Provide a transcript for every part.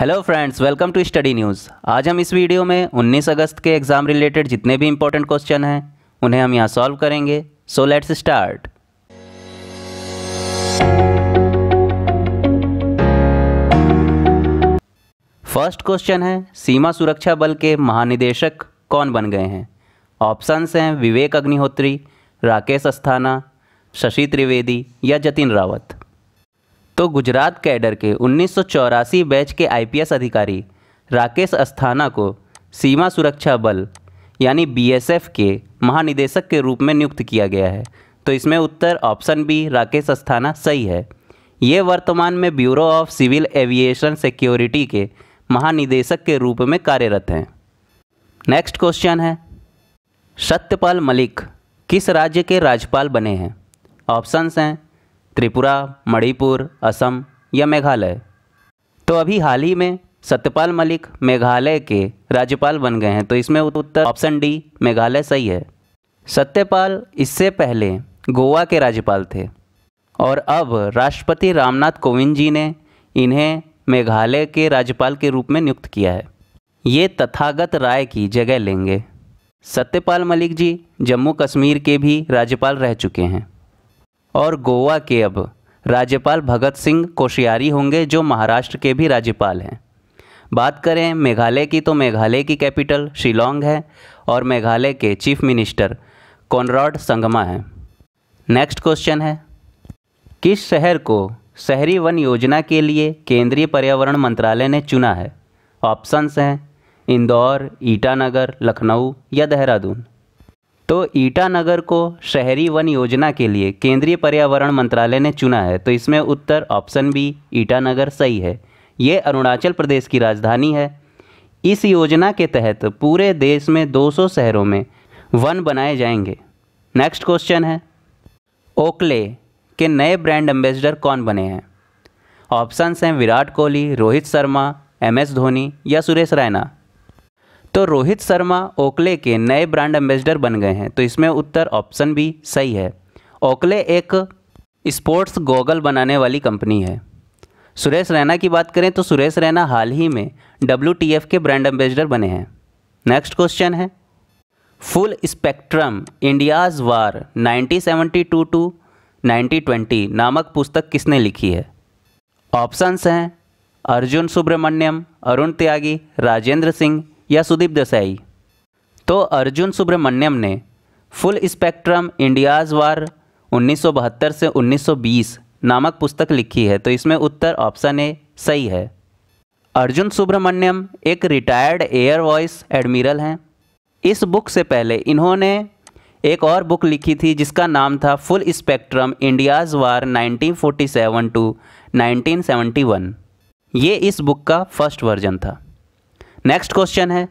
hello friends welcome to study news आज हम इस वीडियो में 19 अगस्त के एग्ज़ाम रिलेटेड जितने भी इंपॉर्टेंट क्वेश्चन हैं उन्हें हम यहाँ सॉल्व करेंगे so let's start first question है सीमा सुरक्षा बल के महानिदेशक कौन बन गए हैं ऑप्शंस हैं विवेक अग्निहोत्री राकेश अस्थाना शशि त्रिवेदी या जतिन रावत तो गुजरात कैडर के उन्नीस बैच के आईपीएस अधिकारी राकेश अस्थाना को सीमा सुरक्षा बल यानी बीएसएफ के महानिदेशक के रूप में नियुक्त किया गया है तो इसमें उत्तर ऑप्शन बी राकेश अस्थाना सही है ये वर्तमान में bureau of civil aviation security के महानिदेशक के रूप में कार्यरत हैं नेक्स्ट क्वेश्चन है सत्यपाल मलिक किस राज्य के राज्यपाल बने हैं ऑप्शंस हैं त्रिपुरा मणिपुर असम या मेघालय तो अभी हाल ही में सत्यपाल मलिक मेघालय के राज्यपाल बन गए हैं तो इसमें उत्तर ऑप्शन डी मेघालय सही है सत्यपाल इससे पहले गोवा के राज्यपाल थे और अब राष्ट्रपति रामनाथ कोविंद जी ने इन्हें मेघालय के राज्यपाल के रूप में नियुक्त किया है ये तथागत राय की जगह लेंगे सत्यपाल मलिक जी जम्मू कश्मीर के भी राज्यपाल रह चुके हैं और गोवा के अब राज्यपाल भगत सिंह कोश्यारी होंगे जो महाराष्ट्र के भी राज्यपाल हैं बात करें मेघालय की तो मेघालय की कैपिटल शिलोंग है और मेघालय के चीफ मिनिस्टर कॉनराड संगमा हैं नेक्स्ट क्वेश्चन है किस शहर को शहरी वन योजना के लिए केंद्रीय पर्यावरण मंत्रालय ने चुना है ऑप्शंस हैं इंदौर ईटानगर लखनऊ या देहरादून तो ईटानगर को शहरी वन योजना के लिए केंद्रीय पर्यावरण मंत्रालय ने चुना है तो इसमें उत्तर ऑप्शन बी ईटानगर सही है ये अरुणाचल प्रदेश की राजधानी है इस योजना के तहत पूरे देश में 200 शहरों में वन बनाए जाएंगे नेक्स्ट क्वेश्चन है ओकले के नए ब्रांड एम्बेसडर कौन बने हैं ऑप्शंस हैं विराट कोहली रोहित शर्मा एम एस धोनी या सुरेश रैना तो रोहित शर्मा ओकले के नए ब्रांड एम्बेसडर बन गए हैं तो इसमें उत्तर ऑप्शन भी सही है ओकले एक स्पोर्ट्स गॉगल बनाने वाली कंपनी है सुरेश रैना की बात करें तो सुरेश रैना हाल ही में डब्ल्यू के ब्रांड एम्बेसडर बने हैं नेक्स्ट क्वेश्चन है full spectrum India's war 1972 to 1920 नामक पुस्तक किसने लिखी है ऑप्शंस हैं अर्जुन सुब्रमण्यम अरुण त्यागी राजेंद्र सिंह या सुदीप देसाई तो अर्जुन सुब्रमण्यम ने फुल स्पेक्ट्रम इंडियाज़ वार 1972 से 1920 नामक पुस्तक लिखी है तो इसमें उत्तर ऑप्शन ए सही है अर्जुन सुब्रमण्यम एक रिटायर्ड एयर वॉइस एडमिरल हैं इस बुक से पहले इन्होंने एक और बुक लिखी थी जिसका नाम था full spectrum India's war 1947 to 1971 ये इस बुक का फर्स्ट वर्जन था नेक्स्ट क्वेश्चन है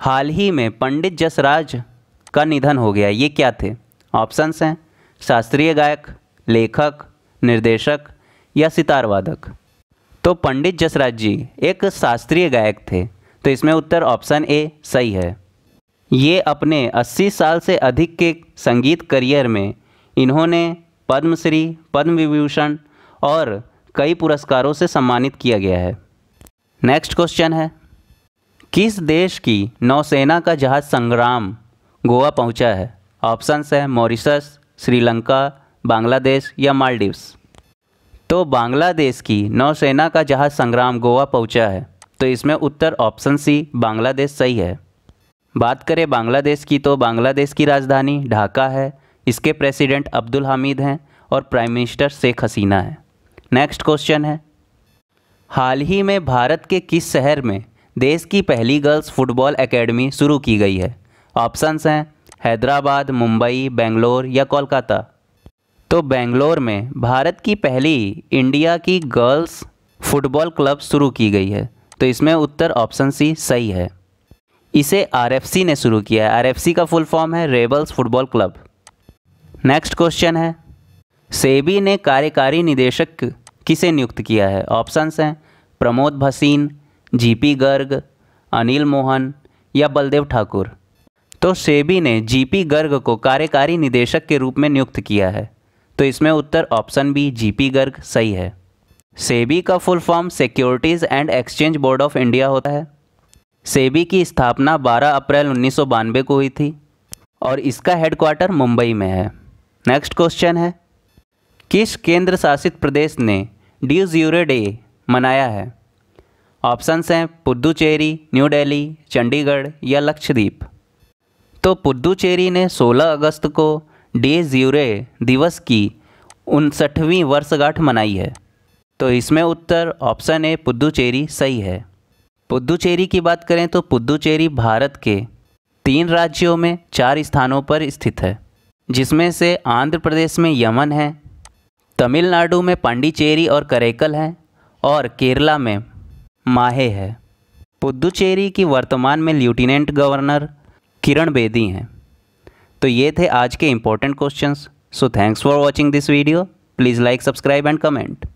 हाल ही में पंडित जसराज का निधन हो गया ये क्या थे ऑप्शंस हैं शास्त्रीय गायक लेखक निर्देशक या सितारवादक तो पंडित जसराज जी एक शास्त्रीय गायक थे तो इसमें उत्तर ऑप्शन ए सही है ये अपने 80 साल से अधिक के संगीत करियर में इन्होंने पद्मश्री पद्म विभूषण और कई पुरस्कारों से सम्मानित किया गया है नेक्स्ट क्वेश्चन है किस देश की नौसेना का जहाज संग्राम गोवा पहुंचा है ऑप्शंस है मॉरिशस श्रीलंका बांग्लादेश या मालदीव्स तो बांग्लादेश की नौसेना का जहाज संग्राम गोवा पहुंचा है तो इसमें उत्तर ऑप्शन सी बांग्लादेश सही है बात करें बांग्लादेश की तो बांग्लादेश की राजधानी ढाका है इसके प्रेसिडेंट अब्दुल हामिद हैं और प्राइम मिनिस्टर शेख हसीना है नेक्स्ट क्वेश्चन है हाल ही में भारत के किस शहर में देश की पहली गर्ल्स फुटबॉल एकेडमी शुरू की गई है ऑप्शंस हैं हैदराबाद मुंबई बेंगलोर या कोलकाता तो बेंगलोर में भारत की पहली इंडिया की गर्ल्स फुटबॉल क्लब शुरू की गई है तो इसमें उत्तर ऑप्शन सी सही है इसे आरएफसी ने शुरू किया है आरएफसी का फुल फॉर्म है rebels football club next question है सेबी ने कार्यकारी निदेशक किसे नियुक्त किया है ऑप्शंस हैं प्रमोद भसीन जीपी गर्ग अनिल मोहन या बलदेव ठाकुर तो सेबी ने जीपी गर्ग को कार्यकारी निदेशक के रूप में नियुक्त किया है तो इसमें उत्तर ऑप्शन बी जीपी गर्ग सही है सेबी का full form securities and exchange board of India होता है सेबी की स्थापना 12 अप्रैल उन्नीस को हुई थी और इसका हेडक्वार्टर मुंबई में है नेक्स्ट क्वेश्चन है किस केंद्र शासित प्रदेश ने ड्यूज यूरे डे मनाया है ऑप्शंस हैं पुदुचेरी न्यू दिल्ली चंडीगढ़ या लक्षद्वीप तो पुदुचेरी ने 16 अगस्त को डे ज्यूरे दिवस की उनसठवीं वर्षगांठ मनाई है तो इसमें उत्तर ऑप्शन ए पुदुचेरी सही है पुदुचेरी की बात करें तो पुदुचेरी भारत के तीन राज्यों में चार स्थानों पर स्थित है जिसमें से आंध्र प्रदेश में यमन है तमिलनाडु में पांडिचेरी और करेकल हैं और केरला में माहे है पुदुचेरी की वर्तमान में लेफ्टिनेंट गवर्नर किरण बेदी हैं तो ये थे आज के important questions so thanks for watching this video please like subscribe and comment